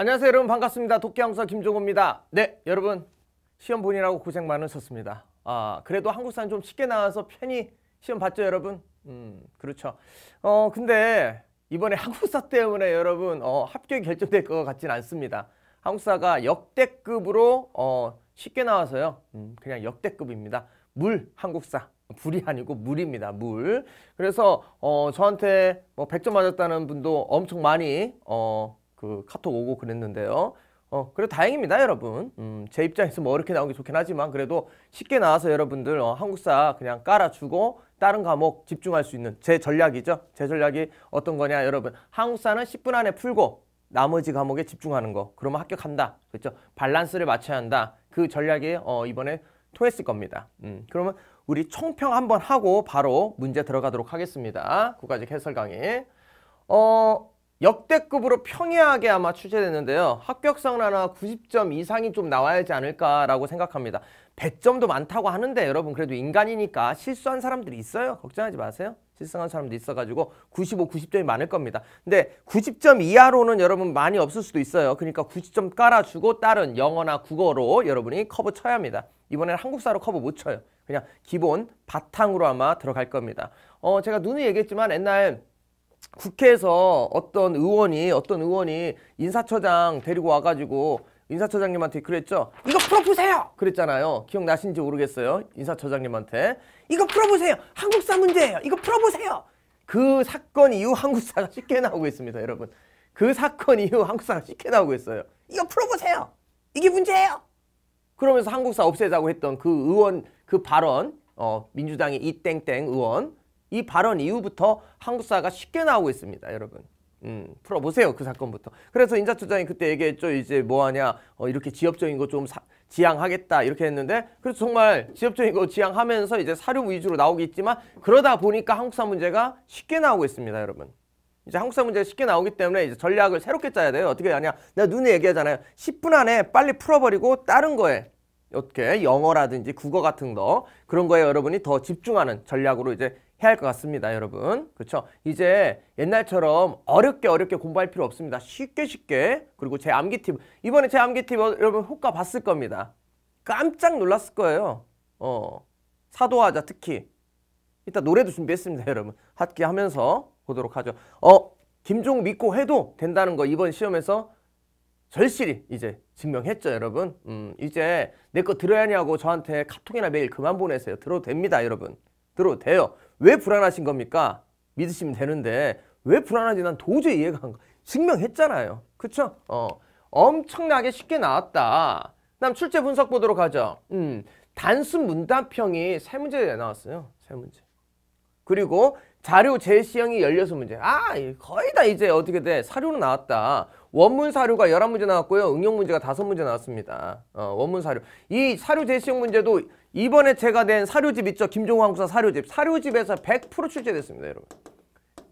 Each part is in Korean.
안녕하세요 여러분 반갑습니다 도끼항사 김종호입니다 네 여러분 시험 보느라고 고생 많으셨습니다 아 그래도 한국사는좀 쉽게 나와서 편히 시험 봤죠 여러분 음 그렇죠 어 근데 이번에 한국사 때문에 여러분 어, 합격이 결정될 것 같진 않습니다 한국사가 역대급으로 어, 쉽게 나와서요 음, 그냥 역대급입니다 물 한국사 불이 아니고 물입니다. 물. 그래서 어 저한테 뭐 100점 맞았다는 분도 엄청 많이 어그 카톡 오고 그랬는데요. 어, 그래도 다행입니다, 여러분. 음, 제 입장에서 뭐 이렇게 나오게 좋긴 하지만 그래도 쉽게 나와서 여러분들 어, 한국사 그냥 깔아주고 다른 과목 집중할 수 있는 제 전략이죠. 제 전략이 어떤 거냐, 여러분. 한국사는 10분 안에 풀고 나머지 과목에 집중하는 거. 그러면 합격한다. 그렇죠? 밸런스를 맞춰야 한다. 그 전략이 어, 이번에 통했을 겁니다. 음, 그러면 우리 총평 한번 하고 바로 문제 들어가도록 하겠습니다. 국가직 해설 강의. 어, 역대급으로 평이하게 아마 출제됐는데요합격성은 하나 90점 이상이 좀 나와야 하지 않을까라고 생각합니다. 100점도 많다고 하는데 여러분 그래도 인간이니까 실수한 사람들이 있어요. 걱정하지 마세요. 실수한 사람도 있어가지고 95, 90점이 많을 겁니다. 근데 90점 이하로는 여러분 많이 없을 수도 있어요. 그러니까 90점 깔아주고 다른 영어나 국어로 여러분이 커버 쳐야 합니다. 이번에는 한국사로 커버못 쳐요. 그냥 기본 바탕으로 아마 들어갈 겁니다. 어 제가 눈누이 얘기했지만 옛날 국회에서 어떤 의원이 어떤 의원이 인사처장 데리고 와가지고 인사처장님한테 그랬죠. 이거 풀어보세요. 그랬잖아요. 기억나신지 모르겠어요. 인사처장님한테 이거 풀어보세요. 한국사 문제예요. 이거 풀어보세요. 그 사건 이후 한국사가 쉽게 나오고 있습니다, 여러분. 그 사건 이후 한국사가 쉽게 나오고 있어요. 이거 풀어보세요. 이게 문제예요. 그러면서 한국사 없애자고 했던 그 의원 그 발언, 어, 민주당의 이 땡땡 의원 이 발언 이후부터 한국 사가 쉽게 나오고 있습니다, 여러분. 음, 풀어보세요 그 사건부터. 그래서 인사투자인 그때 얘기했죠. 이제 뭐하냐 어, 이렇게 지엽적인 거 좀 지향하겠다 이렇게 했는데 그래서 정말 지엽적인 거 지향하면서 이제 사료 위주로 나오기 있지만 그러다 보니까 한국사 문제가 쉽게 나오고 있습니다, 여러분. 이제 한국사 문제가 쉽게 나오기 때문에 이제 전략을 새롭게 짜야 돼요. 어떻게 하냐? 내가 눈에 얘기하잖아요. 10분 안에 빨리 풀어버리고 다른 거에 이렇게 영어라든지 국어 같은 거 그런 거에 여러분이 더 집중하는 전략으로 이제 해야 할 것 같습니다, 여러분. 그렇죠? 이제 옛날처럼 어렵게 어렵게 공부할 필요 없습니다. 쉽게 쉽게. 그리고 제 암기 팁. 이번에 제 암기 팁 여러분 효과 봤을 겁니다. 깜짝 놀랐을 거예요. 어. 사도하자 특히. 이따 노래도 준비했습니다, 여러분. 학기 하면서 보도록 하죠. 어, 김종 믿고 해도 된다는 거 이번 시험에서 절실히 이제 증명했죠 여러분 음, 이제 내 거 들어야 하냐고 저한테 카톡이나 메일 그만 보내세요 들어도 됩니다 여러분 들어도 돼요 왜 불안하신 겁니까? 믿으시면 되는데 왜 불안한지 난 도저히 이해가 안 가. 증명했잖아요. 그쵸? 어, 엄청나게 쉽게 나왔다. 다음 출제 분석 보도록 하죠. 음, 단순 문답형이 세 문제 나왔어요. 세 문제. 그리고 자료 제시형이 16문제. 아, 거의 다 이제 어떻게 돼. 사료로 나왔다. 원문 사료가 11문제 나왔고요. 응용 문제가 5문제 나왔습니다. 어, 원문 사료. 이 사료 제시형 문제도 이번에 제가 낸 사료집 있죠? 김종호 한국사 사료집. 사료집에서 100% 출제됐습니다, 여러분.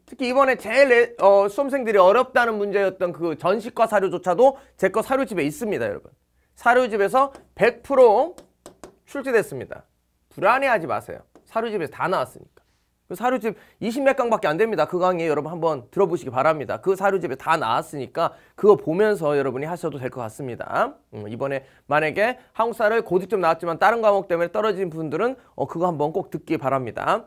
특히 이번에 제일 애, 어, 수험생들이 어렵다는 문제였던 그 전시과 사료조차도 제 거 사료집에 있습니다, 여러분. 사료집에서 100% 출제됐습니다. 불안해하지 마세요. 사료집에서 다 나왔으니까. 그 사료집 20몇 강밖에 안 됩니다. 그 강의 여러분 한번 들어보시기 바랍니다. 그 사료집에 다 나왔으니까 그거 보면서 여러분이 하셔도 될 것 같습니다. 음, 이번에 만약에 한국사를 고득점 나왔지만 다른 과목 때문에 떨어진 분들은 어, 그거 한번 꼭 듣기 바랍니다.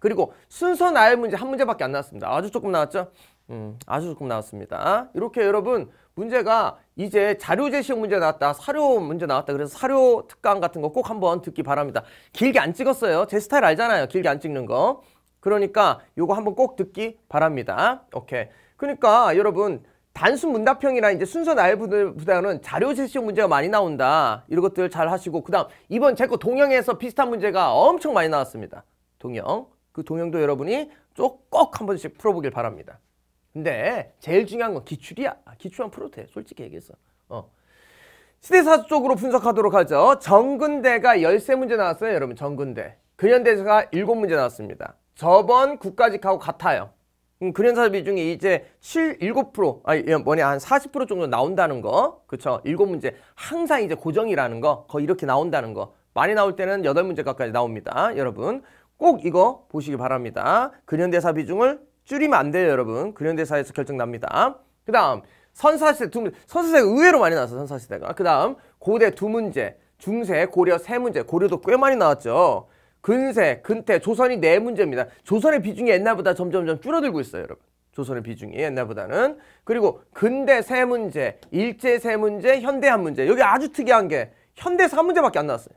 그리고 순서 나열 문제 한 문제밖에 안 나왔습니다. 아주 조금 나왔죠? 음, 아주 조금 나왔습니다. 이렇게 여러분 문제가 이제 자료 제시형 문제 나왔다 사료 문제 나왔다 그래서 사료 특강 같은 거 꼭 한번 듣기 바랍니다 길게 안 찍었어요 제 스타일 알잖아요 길게 안 찍는 거 그러니까 요거 한번 꼭 듣기 바랍니다 오케이 그러니까 여러분 단순 문답형이나 이제 순서 나열부대는 자료 제시형 문제가 많이 나온다 이런 것들 잘 하시고 그 다음 이번 제 거 동영에서 비슷한 문제가 엄청 많이 나왔습니다 동영 그 동영도 여러분이 꼭한 번씩 풀어보길 바랍니다 근데 제일 중요한 건 기출이야. 아, 기출한 프로테 솔직히 얘기했서 어. 시대사 쪽으로 분석하도록 하죠. 정근대가 1 3 문제 나왔어요. 여러분 정근대. 근현대사가 7 문제 나왔습니다. 저번 국가직하고 같아요. 음, 근현사 비중이 이제 7, 7% 아니 예, 뭐냐 한 40% 정도 나온다는 거그렇죠7 문제 항상 이제 고정이라는 거 거의 이렇게 나온다는 거 많이 나올 때는 8문제가까이 나옵니다 여러분 꼭 이거 보시기 바랍니다 근현대사 비중을 줄이면 안 돼요 여러분 근현대사에서 결정납니다 그 다음 선사시대 두 문제 선사시대 의외로 많이 나왔어 선사시대가 그 다음 고대 두 문제 중세 고려 세 문제 고려도 꽤 많이 나왔죠 근세 근태 조선이 네 문제입니다 조선의 비중이 옛날보다 점점점 줄어들고 있어요 여러분 조선의 비중이 옛날보다는 그리고 근대 세 문제 일제 세 문제 현대 한 문제 여기 아주 특이한 게 현대사 한 문제밖에 안 나왔어요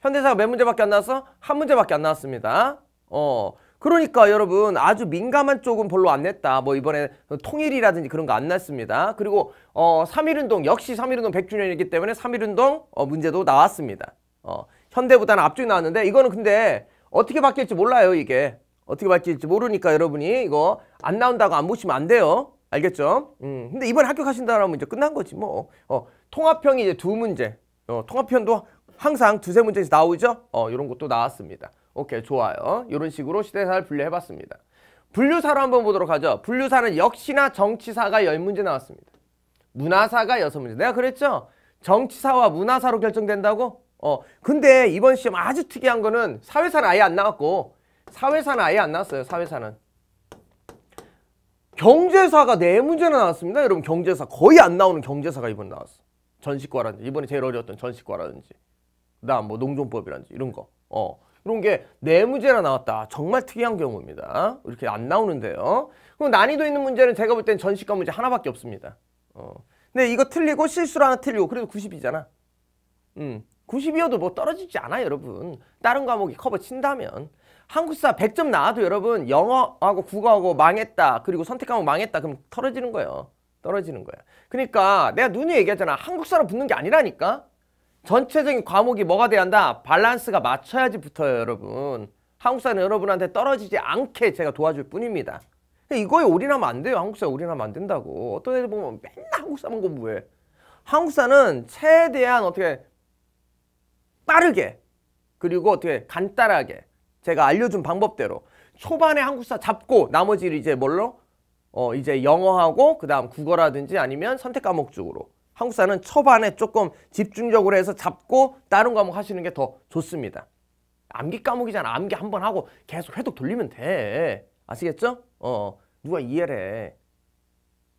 현대사가 몇 문제밖에 안 나왔어? 한 문제밖에 안 나왔습니다 어 그러니까 여러분 아주 민감한 쪽은 별로 안 냈다. 뭐 이번에 통일이라든지 그런 거 안 났습니다. 그리고 어 3.1운동 역시 3.1운동 100주년이기 때문에 3.1운동 어, 문제도 나왔습니다. 어, 현대보다는 앞쪽이 나왔는데 이거는 근데 어떻게 바뀔지 몰라요 이게. 어떻게 바뀔지 모르니까 여러분이 이거 안 나온다고 안 보시면 안 돼요. 알겠죠? 음, 근데 이번에 합격하신다면 이제 끝난 거지 뭐. 어, 통합형이 이제 두 문제. 어, 통합형도 항상 두세 문제씩 나오죠? 어, 이런 것도 나왔습니다. 오케이 좋아요 이런 식으로 시대사를 분류해봤습니다 분류사로 한번 보도록 하죠 분류사는 역시나 정치사가 10문제 나왔습니다 문화사가 6문제 내가 그랬죠? 정치사와 문화사로 결정된다고? 어 근데 이번 시험 아주 특이한 거는 사회사는 아예 안 나왔고 사회사는 아예 안 나왔어요 사회사는 경제사가 4문제나 나왔습니다 여러분 경제사 거의 안 나오는 경제사가 이번에 나왔어 전시과라든지 이번에 제일 어려웠던 전시과라든지 그다음 뭐 농종법이라든지 이런 거 어. 그런 게4 문제나 나왔다. 정말 특이한 경우입니다. 이렇게 안 나오는데요. 그럼 난이도 있는 문제는 제가 볼 땐 전시과 문제 하나밖에 없습니다. 어. 근데 이거 틀리고 실수로 하나 틀리고 그래도 90이잖아. 음. 90이어도 뭐 떨어지지 않아 여러분. 다른 과목이 커버 친다면. 한국사 100점 나와도 여러분 영어하고 국어하고 망했다. 그리고 선택하면 망했다. 그럼 떨어지는 거예요. 떨어지는 거야. 그러니까 내가 눈이 얘기하잖아. 한국사로 붙는 게 아니라니까. 전체적인 과목이 뭐가 돼야 한다? 밸런스가 맞춰야지 붙어요 여러분 한국사는 여러분한테 떨어지지 않게 제가 도와줄 뿐입니다 그러니까 이거에 올인하면 안 돼요 한국사에 올인하면 안 된다고 어떤 애들 보면 맨날 한국사만 공부해 한국사는 최대한 어떻게 빠르게 그리고 어떻게 간단하게 제가 알려준 방법대로 초반에 한국사 잡고 나머지를 이제 뭘로? 어 이제 영어하고 그 다음 국어라든지 아니면 선택 과목 쪽으로 한국사는 초반에 조금 집중적으로 해서 잡고 다른 과목 하시는 게 더 좋습니다. 암기 과목이잖아. 암기 한 번 하고 계속 회독 돌리면 돼. 아시겠죠? 어, 어. 누가 이해를 해.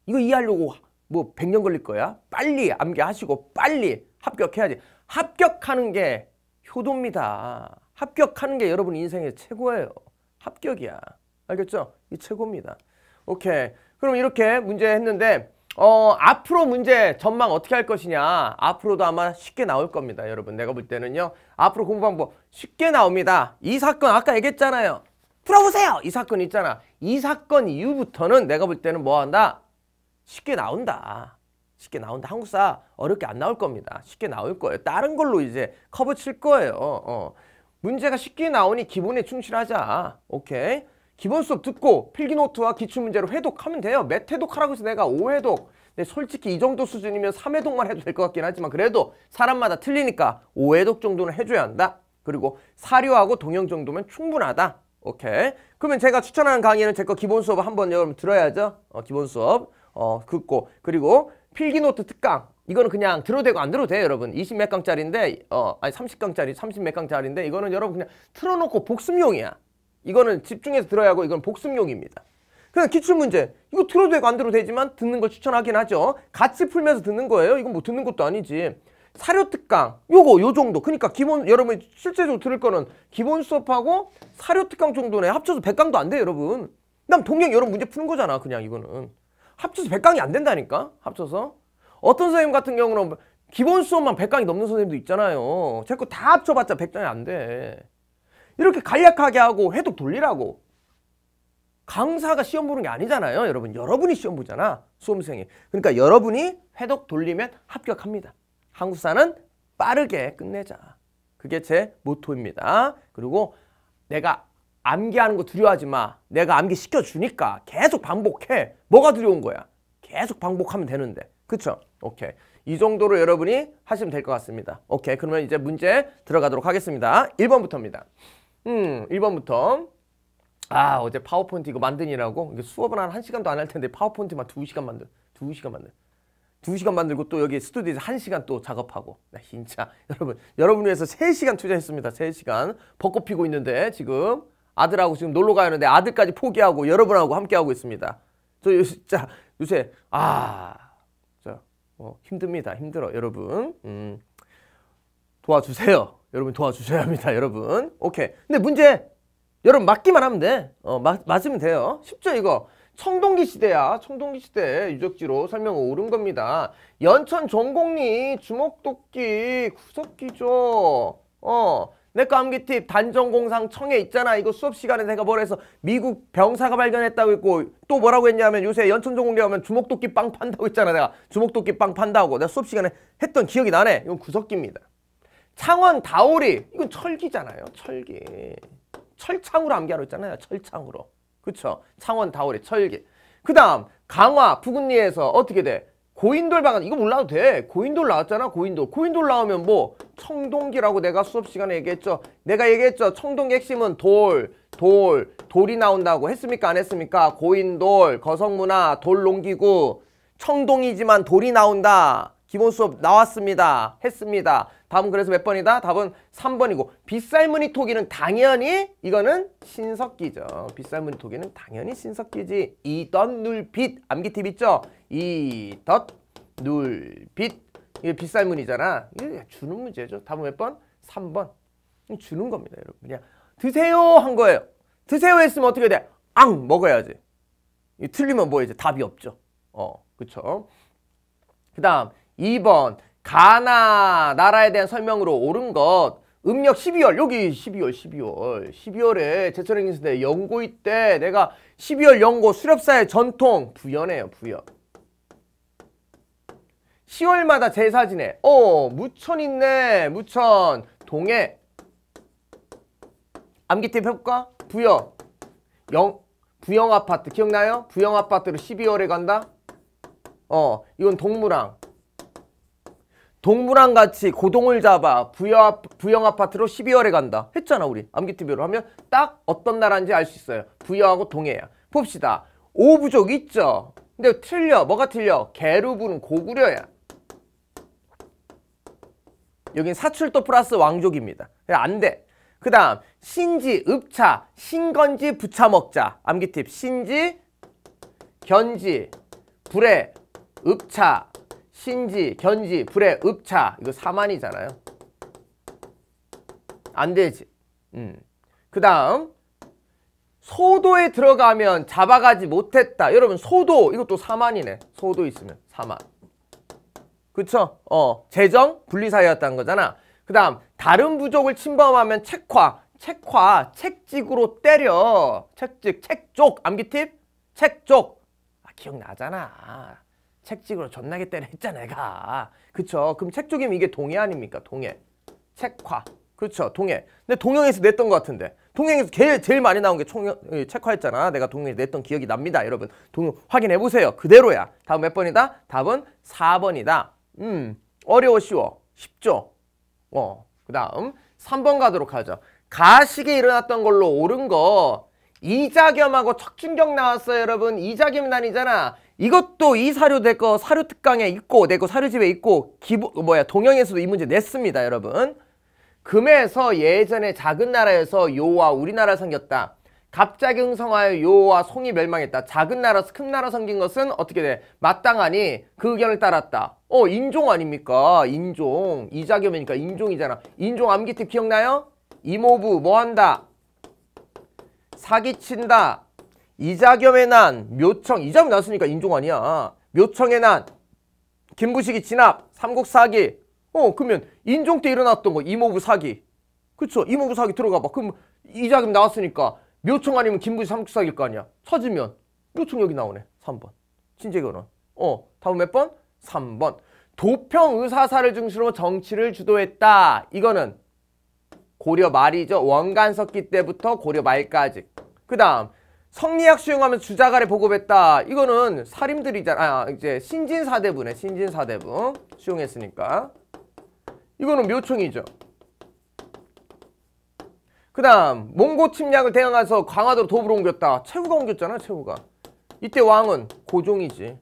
이거 이해하려고 뭐 100년 걸릴 거야? 빨리 암기하시고 빨리 합격해야지. 합격하는 게 효도입니다. 합격하는 게 여러분 인생의 최고예요. 합격이야. 알겠죠? 이 최고입니다. 오케이. 그럼 이렇게 문제 했는데 어, 앞으로 문제 전망 어떻게 할 것이냐 앞으로도 아마 쉽게 나올 겁니다 여러분 내가 볼 때는요 앞으로 공부 방법 쉽게 나옵니다 이 사건 아까 얘기했잖아요 풀어보세요 이 사건 있잖아 이 사건 이후부터는 내가 볼 때는 뭐 한다 쉽게 나온다 쉽게 나온다 한국사 어렵게 안 나올 겁니다 쉽게 나올 거예요 다른 걸로 이제 커버 칠 거예요 어. 문제가 쉽게 나오니 기본에 충실하자 오케이 기본 수업 듣고 필기노트와 기출문제로 회독하면 돼요. 몇 회독하라고 해서 내가 5회독 근데 솔직히 이 정도 수준이면 3회독만 해도 될 것 같긴 하지만 그래도 사람마다 틀리니까 5회독 정도는 해줘야 한다. 그리고 사료하고 동영 정도면 충분하다. 오케이. 그러면 제가 추천하는 강의는 제 거 기본 수업 을 한번 여러분 들어야죠. 어, 기본 수업 어, 듣고 그리고 필기노트 특강 이거는 그냥 들어도 되고 안 들어도 돼요 여러분 20몇 강짜리인데 어 아니 30강짜리 30몇 강짜리인데 이거는 여러분 그냥 틀어놓고 복습용이야 이거는 집중해서 들어야 하고 이건 복습용입니다. 그래 그러니까 기출문제 이거 들어도 되고 안 들어도 되지만 듣는 걸 추천하긴 하죠. 같이 풀면서 듣는 거예요. 이건 뭐 듣는 것도 아니지. 사료특강 요거 요 정도 그러니까 기본 여러분 실제적으로 들을 거는 기본 수업하고 사료특강 정도네 합쳐서 100강도 안 돼 여러분 그다 동영 여러분 문제 푸는 거잖아 그냥 이거는 합쳐서 100강이 안 된다니까 합쳐서 어떤 선생님 같은 경우는 기본 수업만 100강이 넘는 선생님도 있잖아요 제거다 합쳐봤자 100강이 안돼 이렇게 간략하게 하고 해독 돌리라고. 강사가 시험 보는 게 아니잖아요. 여러분 여러분이 시험 보잖아. 수험생이. 그러니까 여러분이 해독 돌리면 합격합니다. 한국사는 빠르게 끝내자. 그게 제 모토입니다. 그리고 내가 암기하는 거 두려워하지 마. 내가 암기 시켜주니까 계속 반복해. 뭐가 두려운 거야? 계속 반복하면 되는데. 그쵸? 오케이. 이 정도로 여러분이 하시면 될 것 같습니다. 오케이. 그러면 이제 문제 들어가도록 하겠습니다. 1번부터입니다. 음, 1번부터. 아, 어제 파워포인트 이거 만드니라고? 이게 수업은 한 1시간도 안 할 텐데 파워포인트만 2시간 만들 2시간 만들 2시간 만들고 또 여기 스튜디오에서 1시간 또 작업하고 나 진짜 여러분 여러분 위해서 3시간 투자했습니다 3시간 벚꽃 피고 있는데 지금 아들하고 지금 놀러 가는데 야하 아들까지 포기하고 여러분하고 함께하고 있습니다 저 요새, 진짜 요새 아 자, 어, 힘듭니다 힘들어 여러분 음, 도와주세요 여러분 도와주셔야 합니다 여러분 오케이 근데 문제 여러분 맞기만 하면 돼 어, 맞, 맞으면 돼요 쉽죠 이거 청동기 시대야 청동기 시대 유적지로 설명 오른 겁니다 연천 종공리 주먹도끼 구석기죠 어 내꺼 암기팁 단전공상 청에 있잖아 이거 수업시간에 내가 뭐라 해서 미국 병사가 발견했다고 했고 또 뭐라고 했냐면 요새 연천종공리하면 주먹도끼 빵 판다고 했잖아 내가 주먹도끼 빵 판다고 내가 수업시간에 했던 기억이 나네 이건 구석기입니다 창원 다오리 이건 철기잖아요 철기 철창으로 암기하러 있잖아요 철창으로 그쵸 창원 다오리 철기 그 다음 강화 부근리에서 어떻게 돼 고인돌 방안 이거 몰라도 돼 고인돌 나왔잖아 고인돌 고인돌 나오면 뭐 청동기라고 내가 수업시간에 얘기했죠 내가 얘기했죠 청동기 핵심은 돌 돌, 돌이 나온다고 했습니까 안 했습니까 고인돌 거성문화 돌 농기구 청동이지만 돌이 나온다 기본 수업 나왔습니다. 했습니다. 답은 그래서 몇 번이다? 답은 3번이고 빗살무늬 토기는 당연히 이거는 신석기죠. 빗살무늬 토기는 당연히 신석기지. 이덧 눌빛 암기팁 있죠? 이덧 눌빛 이게 빗살무늬잖아. 이게 주는 문제죠. 답은 몇 번? 3번. 주는 겁니다. 여러분 그냥 드세요 한 거예요. 드세요 했으면 어떻게 돼? 앙 먹어야지. 이게 틀리면 뭐 이제 답이 없죠. 어, 그쵸? 그 다음 2번 가나 나라에 대한 설명으로 옳은 것 음력 12월 여기 12월 12월 12월에 제철행 시대 연고이 때 내가 12월 연고 수렵사의 전통 부연해요 부연 10월마다 제사 지내 어 무천 있네 무천 동해 암기팁 효과 부여 영 부영 아파트 기억나요? 부영 아파트로 12월에 간다 어 이건 동무랑 동물왕 같이 고동을 잡아 부여, 부영 아파트로 12월에 간다 했잖아 우리 암기TV로 하면 딱 어떤 나라인지 알 수 있어요 부여하고 동해야 봅시다 오부족 있죠 근데 틀려 뭐가 틀려 게르부는 고구려야 여긴 사출도 플러스 왕족입니다 안 돼 그 다음 신지, 읍차, 신건지, 부차먹자 암기팁 신지, 견지, 불에, 읍차, 신지, 견지, 불의 읍차 이거 사만이잖아요. 안 되지. 음. 그 다음 소도에 들어가면 잡아가지 못했다. 여러분 소도 이것도 사만이네. 소도 있으면 사만. 그쵸? 어, 재정 분리사유였다는 거잖아. 그 다음 다른 부족을 침범하면 책화, 책화, 책직으로 때려. 책직, 책쪽 암기팁? 책쪽 아, 기억나잖아. 책찍으로 존나게 때려했잖아 내가 그쵸 그럼 책쪽이면 이게 동해 아닙니까 동해 책화 그렇죠 동해 근데 동영에서 냈던 것 같은데 동영에서 제일, 제일 많이 나온 게 총여, 책화했잖아 내가 동영에서 냈던 기억이 납니다 여러분 동영 확인해 보세요 그대로야 다음 몇 번이다? 답은 4번이다 음 어려워 쉬워 쉽죠 어그 다음 3번 가도록 하죠 가식이 일어났던 걸로 옳은 거 이자겸하고 척준경 나왔어요 여러분 이자겸 난이잖아 이것도 이 사료 대거 사료 특강에 있고 내 거 사료집에 있고 기부 그 뭐야 동영에서도 이 문제 냈습니다 여러분 금에서 예전에 작은 나라에서 요와 우리나라 생겼다 갑자기 흥성하여 요와 송이 멸망했다 작은 나라에서 큰 나라 생긴 것은 어떻게 돼 마땅하니 그 의견을 따랐다 어 인종 아닙니까 인종 이자겸이니까 인종이잖아 인종 암기팁 기억나요 이모부 뭐한다 사기친다 이자겸의 난, 묘청, 이자겸 나왔으니까 인종 아니야. 묘청의 난, 김부식이 진압, 삼국 사기. 어, 그러면 인종 때 일어났던 거, 이모부 사기. 그쵸? 이모부 사기 들어가봐. 그럼 이자겸 나왔으니까 묘청 아니면 김부식 삼국 사기일 거 아니야. 찾으면 묘청 여기 나오네. 3번. 친제결혼. 어, 다음 몇 번? 3번. 도평 의사사를 중심으로 정치를 주도했다. 이거는 고려 말이죠. 원간석기 때부터 고려 말까지. 그 다음 성리학 수용하면 주자가를 보급했다. 이거는 사림들이잖아. 아, 이제 신진사대부네. 신진사대부. 수용했으니까. 이거는 묘총이죠. 그 다음 몽고 침략을 대응해서 강화도로 도부로 옮겼다. 최후가 옮겼잖아. 최후가. 이때 왕은 고종이지.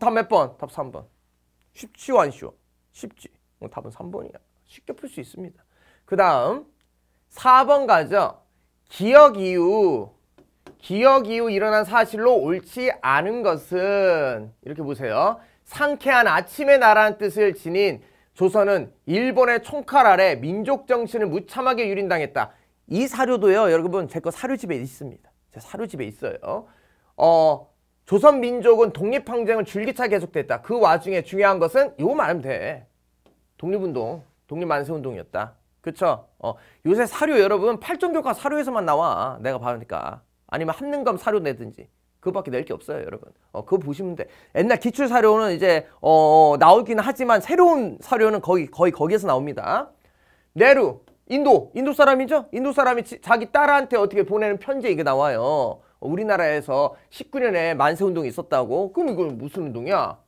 답 몇 번? 답 3번. 쉽지완안쉬 쉽지. 뭐 답은 3번이야. 쉽게 풀 수 있습니다. 그 다음 4번 가죠. 기억 이후 기억 이후 일어난 사실로 옳지 않은 것은 이렇게 보세요. 상쾌한 아침의 나라는 뜻을 지닌 조선은 일본의 총칼 아래 민족 정신을 무참하게 유린당했다. 이 사료도요, 여러분 제 거 사료집에 있습니다. 제 사료집에 있어요. 어, 조선 민족은 독립 항쟁을 줄기차 계속됐다. 그 와중에 중요한 것은 이거 말하면 돼. 독립운동, 독립만세운동이었다. 그쵸? 어, 요새 사료 여러분 팔종 교과 사료에서만 나와. 내가 봐으니까. 아니면 한능감 사료 내든지 그밖에 낼 게 없어요 여러분 어, 그거 보시면 돼 옛날 기출 사료는 이제 어, 어 나오기는 하지만 새로운 사료는 거의, 거의 거기에서 나옵니다 네루 인도 인도 사람이죠 인도 사람이 지, 자기 딸한테 어떻게 보내는 편지 이게 나와요 어, 우리나라에서 19년에 만세운동이 있었다고 그럼 이건 무슨 운동이야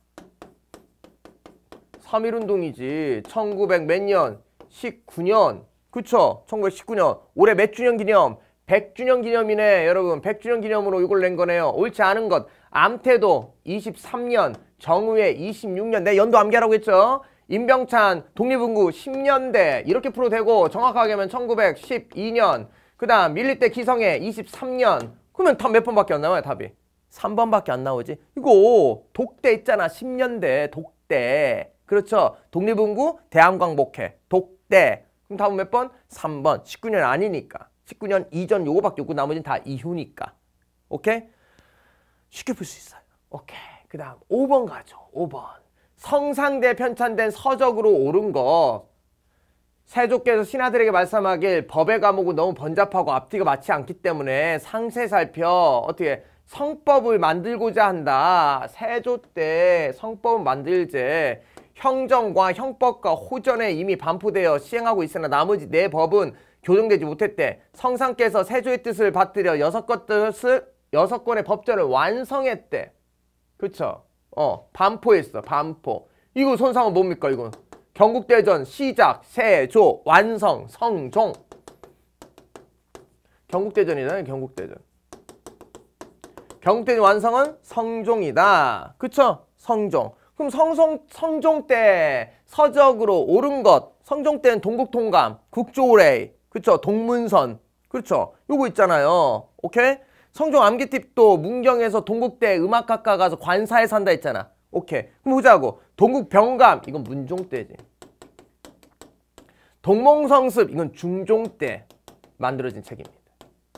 3.1운동이지 1900 몇 년? 19년 그쵸? 1919년 올해 몇 주년 기념 100주년 기념이네 여러분 100주년 기념으로 이걸 낸 거네요 옳지 않은 것 암태도 23년 정우의 26년 내 연도 암기하라고 했죠 임병찬 독립운구 10년대 이렇게 풀어 되고 정확하게 하면 1912년 그 다음 밀릴 때 기성에 23년 그러면 답 몇 번밖에 안 나와요 답이 3번밖에 안 나오지 이거 독대 있잖아 10년대 독대 그렇죠 독립운구 대한광복회 독대 그럼 답은 몇 번? 3번 19년 아니니까 19년 이전 요거밖에 없고 나머지는 다 이후니까. 오케이? 쉽게 풀 수 있어요. 오케이. 그 다음 5번 가죠. 5번. 성상대 편찬된 서적으로 옳은 거 세조께서 신하들에게 말씀하길 법의 과목은 너무 번잡하고 앞뒤가 맞지 않기 때문에 상세 살펴 어떻게 성법을 만들고자 한다. 세조 때 성법은 만들제 형정과 형법과 호전에 이미 반포되어 시행하고 있으나 나머지 네 법은 교정되지 못했대. 성상께서 세조의 뜻을 받들여 여섯 것 뜻을 여섯 권의 법전을 완성했대. 그쵸? 어, 반포했어. 반포. 이거 손상은 뭡니까, 이건? 경국대전 시작, 세조, 완성, 성종. 경국대전이잖아요, 경국대전. 경국대전 완성은 성종이다. 그쵸? 성종. 그럼 성성, 성종 때 서적으로 옳은 것, 성종 때는 동국통감, 국조오레 그렇죠? 동문선. 그렇죠? 요거 있잖아요. 오케이? 성종 암기팁도 문경에서 동국대 음악학과 가서 관사에 산다 했잖아. 오케이. 그럼 보자고. 동국병감. 이건 문종때지. 동몽성습. 이건 중종 때 만들어진 책입니다.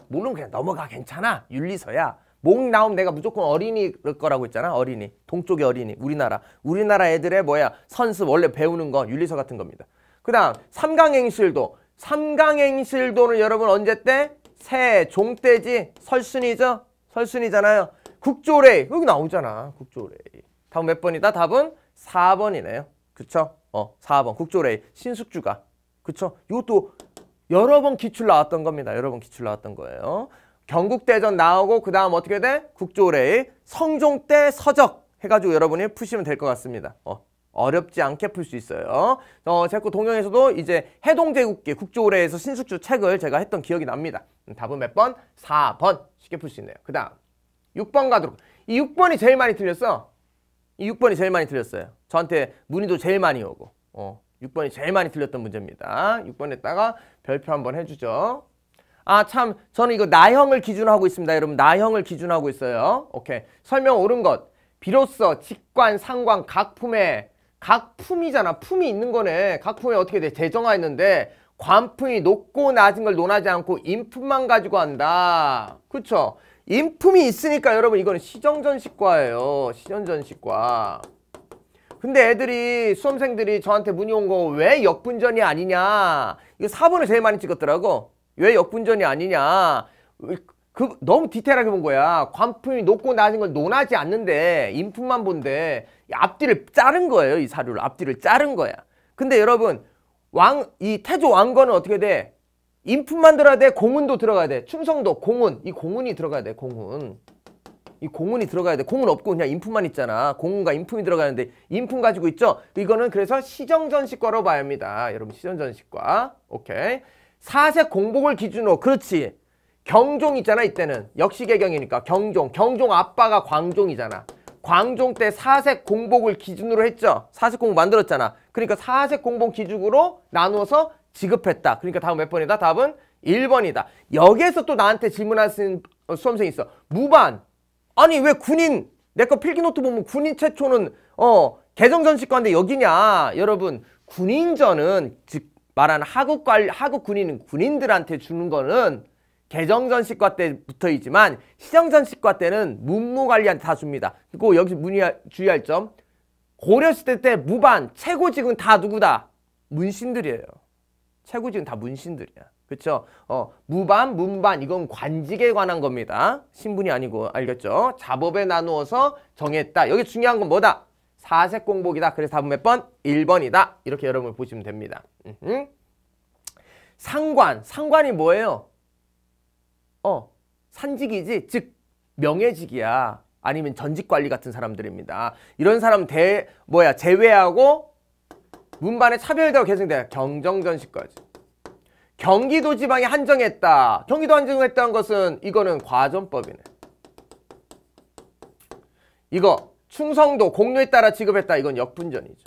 물론 그냥 넘어가 괜찮아. 윤리서야. 목 나오면 내가 무조건 어린이 그럴 거라고 했잖아. 어린이. 동쪽의 어린이. 우리나라. 우리나라 애들의 뭐야. 선습. 원래 배우는 건 윤리서 같은 겁니다. 그 다음 삼강행실도 삼강행실도는 여러분 언제 때? 새, 종때지, 설순이죠? 설순이잖아요. 국조례 여기 나오잖아. 국조례 다음 몇 번이다? 답은 4번이네요. 그쵸? 어, 4번 국조례 신숙주가. 그쵸? 이것도 여러 번 기출 나왔던 겁니다. 여러 번 기출 나왔던 거예요. 경국대전 나오고 그 다음 어떻게 돼? 국조례의 성종 때 서적 해가지고 여러분이 푸시면 될 것 같습니다. 어, 어렵지 않게 풀 수 있어요. 어, 제코 동영에서도 이제 해동제국기 국조오래에서 신숙주 책을 제가 했던 기억이 납니다. 음, 답은 몇 번? 4번. 쉽게 풀 수 있네요. 그 다음 6번 가도록. 이 6번이 제일 많이 틀렸어. 이 6번이 제일 많이 틀렸어요. 저한테 문의도 제일 많이 오고. 어, 6번이 제일 많이 틀렸던 문제입니다. 6번에다가 별표 한번 해주죠. 아참 저는 이거 나형을 기준 하고 있습니다. 여러분 나형을 기준 하고 있어요. 오케이. 설명 옳은 것. 비로소 직관, 상관, 각품의 각 품이잖아. 품이 있는 거네. 각 품에 어떻게 돼? 재정화했는데 관품이 높고 낮은 걸 논하지 않고 인품만 가지고 한다. 그쵸? 인품이 있으니까 여러분 이거는 시정전식과예요. 시정전식과. 근데 애들이 수험생들이 저한테 문의 온 거 왜 역분전이 아니냐. 이거 4번을 제일 많이 찍었더라고. 왜 역분전이 아니냐. 그 너무 디테일하게 본 거야. 관품이 높고 낮은 걸 논하지 않는데 인품만 본데 앞뒤를 자른 거예요. 이 사료를 앞뒤를 자른 거야. 근데 여러분 왕 이 태조 왕건은 어떻게 돼? 인품만 들어야 돼. 공운도 들어가야 돼. 충성도 공운. 이 공운이 들어가야 돼. 공운. 이 공운이 들어가야 돼. 공운 없고 그냥 인품만 있잖아. 공운과 인품이 들어가는데 인품 가지고 있죠? 이거는 그래서 시정전식과로 봐야 합니다. 여러분 시정전식과. 오케이. 사색 공복을 기준으로 그렇지. 경종 있잖아 이때는 역시 개경이니까 경종 경종 아빠가 광종이잖아 광종 때 사색 공복을 기준으로 했죠. 사색 공복 만들었잖아. 그러니까 사색 공복 기준으로 나누어서 지급했다. 그러니까 다음 몇 번이다? 답은 1번이다. 여기에서 또 나한테 질문하신 어, 수험생이 있어. 무반. 아니 왜 군인 내 거 필기노트 보면 군인 최초는 어 개정전식과인데 여기냐. 여러분 군인전은 즉 말하는 하급 관 하급 군인은 군인들한테 주는 거는 개정전시과때부터이지만시정전시과 때는 문무관리한테 다 줍니다. 그리고 여기서 문의할, 주의할 점 고려시대 때 무반, 최고직은 다 누구다? 문신들이에요. 최고직은 다 문신들이야. 그렇죠? 어, 무반, 문반 이건 관직에 관한 겁니다. 신분이 아니고 알겠죠? 자법에 나누어서 정했다. 여기 중요한 건 뭐다? 사색 공복이다. 그래서 답은 몇 번? 1번이다. 이렇게 여러분 보시면 됩니다. 으흠. 상관, 상관이 뭐예요? 어, 산직이지, 즉 명예직이야. 아니면 전직 관리 같은 사람들입니다. 이런 사람 대 뭐야 제외하고 문반에 차별대가 계승돼요. 경정전시까지. 경기도 지방에 한정했다. 경기도 한정했다는 것은 이거는 과전법이네 이거 충성도 공로에 따라 지급했다. 이건 역분전이죠.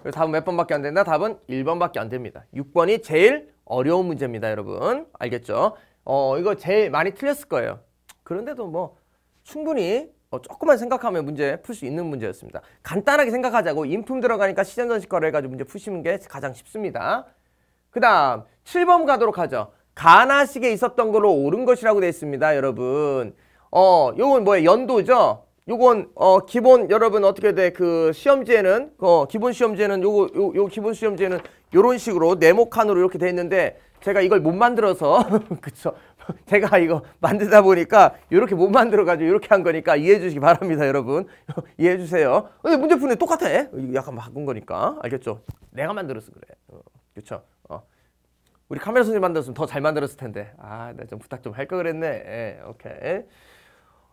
그래서 답은 몇 번밖에 안 된다? 답은 1번밖에 안 됩니다. 6번이 제일 어려운 문제입니다, 여러분. 알겠죠? 어, 이거 제일 많이 틀렸을 거예요. 그런데도 뭐 충분히 어, 조금만 생각하면 문제 풀 수 있는 문제였습니다. 간단하게 생각하자고 인품 들어가니까 시전전식 거를 해가지고 문제 푸시는 게 가장 쉽습니다. 그 다음 7번 가도록 하죠. 가나식에 있었던 걸로 옳은 것이라고 되어 있습니다. 여러분 어 요건 뭐예요? 연도죠? 요건 어 기본 여러분 어떻게 돼? 그 시험지에는 어 기본 시험지에는 요거 요, 요 기본 시험지에는 이런 식으로 네모칸으로 이렇게 돼 있는데 제가 이걸 못 만들어서 그쵸 제가 이거 만들다 보니까 이렇게 못 만들어 가지고 이렇게 한 거니까 이해해 주시기 바랍니다 여러분 이해해 주세요 근데 문제 푸는 똑같아 약간 바꾼 거니까 알겠죠 내가 만들었어 그래 어, 그쵸 어. 우리 카메라 선생님 만들었으면 더 잘 만들었을 텐데 아나 좀 부탁 좀 할 걸 그랬네 예, 오케이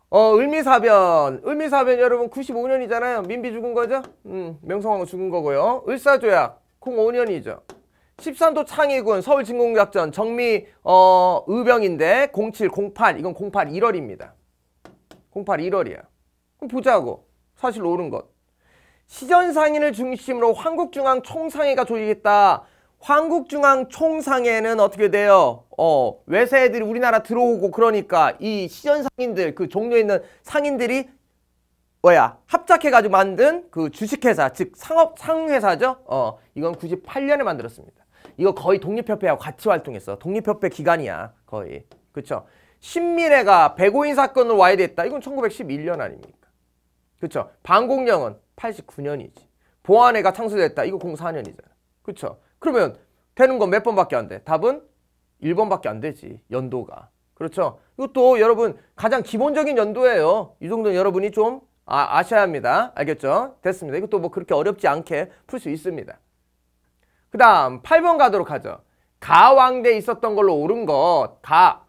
어 을미사변 을미사변 여러분 95년이잖아요 민비 죽은 거죠 음 명성황후 죽은 거고요 을사조약 05년이죠. 13도 창의군 서울진공작전 정미 어, 의병인데 07, 08 이건 08 1월입니다. 08 1월이야. 그럼 보자고. 사실 옳은 것. 시전상인을 중심으로 한국중앙 총상회가 조직했다. 한국중앙 총상회는 어떻게 돼요? 어, 외세들이 애 우리나라 들어오고 그러니까 이 시전상인들 그 종로에 있는 상인들이 뭐야 합작해가지고 만든 그 주식회사 즉 상업 상회사죠. 어 이건 98년에 만들었습니다. 이거 거의 독립협회하고 같이 활동했어. 독립협회 기간이야 거의 그쵸? 신미회가 배고인 사건으로 와야됐다 이건 1911년 아닙니까? 그쵸? 방공령은 89년이지. 보안회가 창설됐다. 이거 04년이잖아. 그쵸? 그러면 되는 건 몇 번밖에 안 돼? 답은 1번밖에 안 되지. 연도가. 그렇죠? 이것도 여러분 가장 기본적인 연도예요. 이 정도는 여러분이 좀 아, 아셔야 합니다. 알겠죠? 됐습니다. 이것도 뭐 그렇게 어렵지 않게 풀 수 있습니다. 그 다음 8번 가도록 하죠. 가왕대 있었던 걸로 옳은 것. 가.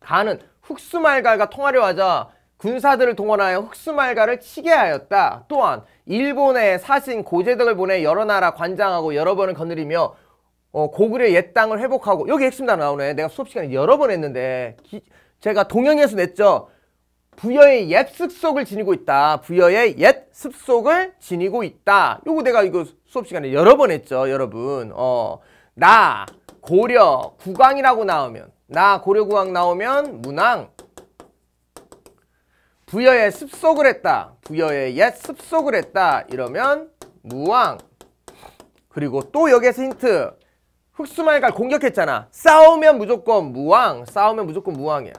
가는 흑수말갈과 통화를 하자 군사들을 동원하여 흑수말갈을 치게 하였다. 또한 일본의 사신 고제덕을 보내 여러 나라 관장하고 여러 번을 거느리며 어, 고구려 옛 땅을 회복하고 여기 핵심 단 나오네. 내가 수업 시간에 여러 번 했는데 기, 제가 동영에서 냈죠. 부여의 옛 습속을 지니고 있다. 부여의 옛 습속을 지니고 있다. 요거 내가 이거 수업 시간에 여러 번 했죠, 여러분. 어, 나, 고려, 국왕이라고 나오면 나, 고려, 국왕 나오면 문왕 부여의 습속을 했다. 부여의 옛 습속을 했다. 이러면 무왕 그리고 또 여기에서 힌트 흑수말갈 공격했잖아. 싸우면 무조건 무왕 싸우면 무조건 무왕이야.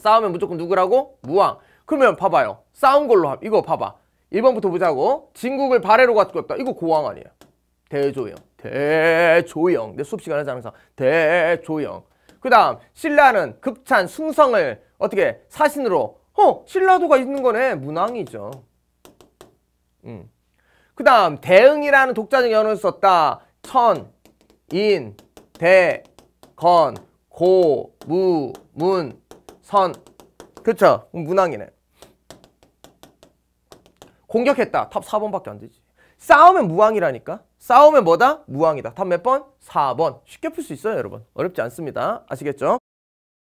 싸우면 무조건 누구라고? 무왕. 그러면 봐봐요. 싸운 걸로 함. 이거 봐봐. 1번부터 보자고. 진국을 발해로 갖고 있다. 이거 고왕 아니에요. 대조영. 대조영. 내 수업 시간에 자면서 대조영. 그 다음 신라는 극찬 숭성을 어떻게 사신으로 어 신라도가 있는 거네 문왕이죠. 음. 그 다음 대응이라는 독자적 연호를 썼다. 천, 인, 대, 건, 고, 무, 문, 선. 그렇죠 문항이네. 공격했다. 탑 4번밖에 안 되지. 싸우면 무항이라니까. 싸우면 뭐다? 무항이다. 탑 몇 번? 4번. 쉽게 풀 수 있어요, 여러분. 어렵지 않습니다. 아시겠죠?